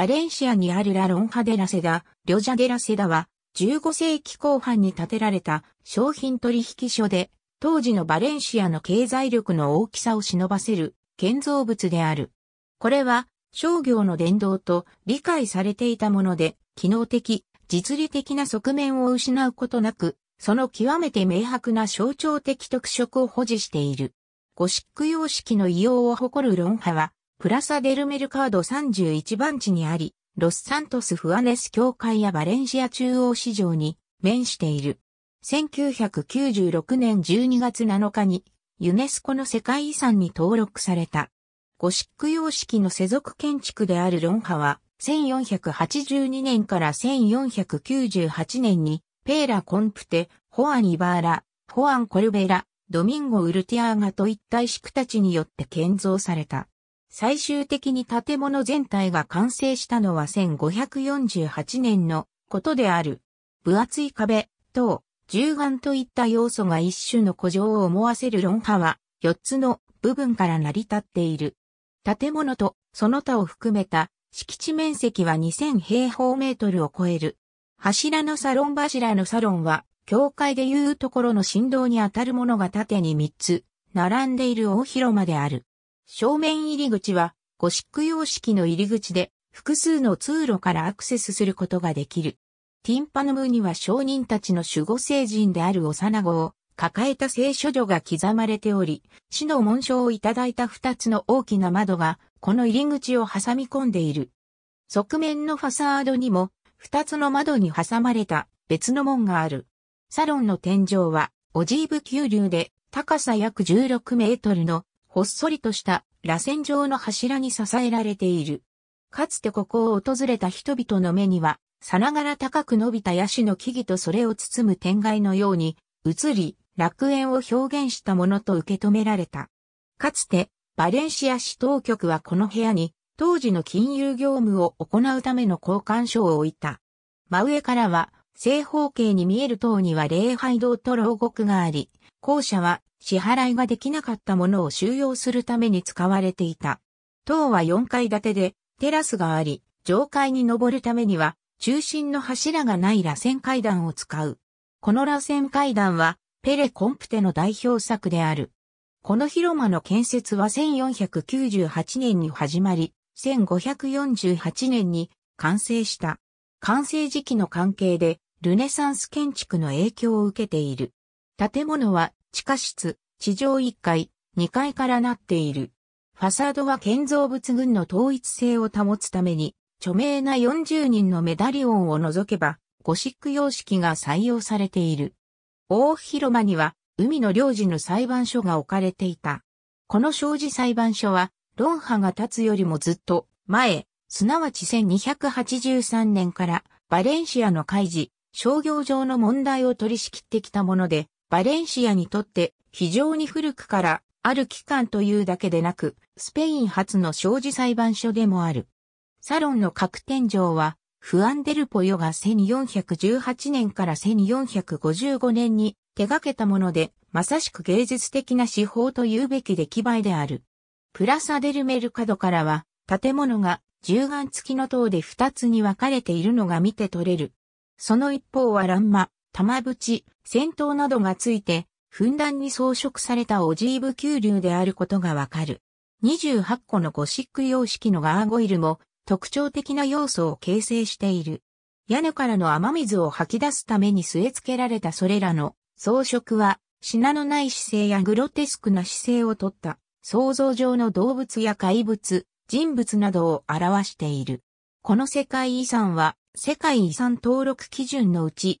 バレンシアにあるラ・ロンハデラセダ、リョジャデラセダは、15世紀後半に建てられた商品取引所で、当時のバレンシアの経済力の大きさを忍ばせる建造物である。これは、商業の伝道と理解されていたもので、機能的、実利的な側面を失うことなく、その極めて明白な象徴的特色を保持している。ゴシック様式の異様を誇る論派は、プラサデルメルカード31番地にあり、ロスサントス・フアネス教会やバレンシア中央市場に面している。1996年12月7日にユネスコの世界遺産に登録された。ゴシック様式の世俗建築であるロンハは、1482年から1498年に、ペーラ・コンプテ、ホアン・イバーラ、ホアン・コルベラ、ドミンゴ・ウルティアーガといった石工たちによって建造された。最終的に建物全体が完成したのは1548年のことである。分厚い壁、等、銃眼といった要素が一種の古城を思わせる論派は、4つの部分から成り立っている。建物とその他を含めた敷地面積は2000平方メートルを超える。柱のサロン柱のサロンは、教会でいうところの振動にあたるものが縦に3つ、並んでいる大広間である。正面入り口はゴシック様式の入り口で複数の通路からアクセスすることができる。ティンパヌムには商人たちの守護聖人である幼子を抱えた聖書女が刻まれており、死の紋章をいただいた二つの大きな窓がこの入り口を挟み込んでいる。側面のファサードにも二つの窓に挟まれた別の門がある。サロンの天井はオジーブ急流で高さ約16メートルのほっそりとした螺旋状の柱に支えられている。かつてここを訪れた人々の目には、さながら高く伸びたヤシの木々とそれを包む天外のように、移り、楽園を表現したものと受け止められた。かつて、バレンシア市当局はこの部屋に、当時の金融業務を行うための交換所を置いた。真上からは、正方形に見える塔には礼拝堂と牢獄があり、校舎は支払いができなかったものを収容するために使われていた。塔は4階建てで、テラスがあり、上階に登るためには、中心の柱がない螺旋階段を使う。この螺旋階段は、ペレ・コンプテの代表作である。この広間の建設は1498年に始まり、1548年に完成した。完成時期の関係で、ルネサンス建築の影響を受けている。建物は地下室、地上1階、2階からなっている。ファサードは建造物群の統一性を保つために、著名な40人のメダリオンを除けば、ゴシック様式が採用されている。大広間には、海の領事の裁判所が置かれていた。この障子裁判所は、論破が立つよりもずっと、前、すなわち1283年から、バレンシアの開示、商業上の問題を取り仕切ってきたもので、バレンシアにとって非常に古くからある機関というだけでなく、スペイン初の商事裁判所でもある。サロンの各天井は、フアンデルポヨが1418年から1455年に手掛けたもので、まさしく芸術的な手法というべき出来栄えである。プラサデルメルカドからは、建物が銃眼付きの塔で2つに分かれているのが見て取れる。その一方は乱魔。玉縁、戦闘などがついて、ふんだんに装飾されたオジーブ急流であることがわかる。28個のゴシック様式のガーゴイルも特徴的な要素を形成している。屋根からの雨水を吐き出すために据え付けられたそれらの装飾は、品のない姿勢やグロテスクな姿勢をとった、想像上の動物や怪物、人物などを表している。この世界遺産は、世界遺産登録基準のうち、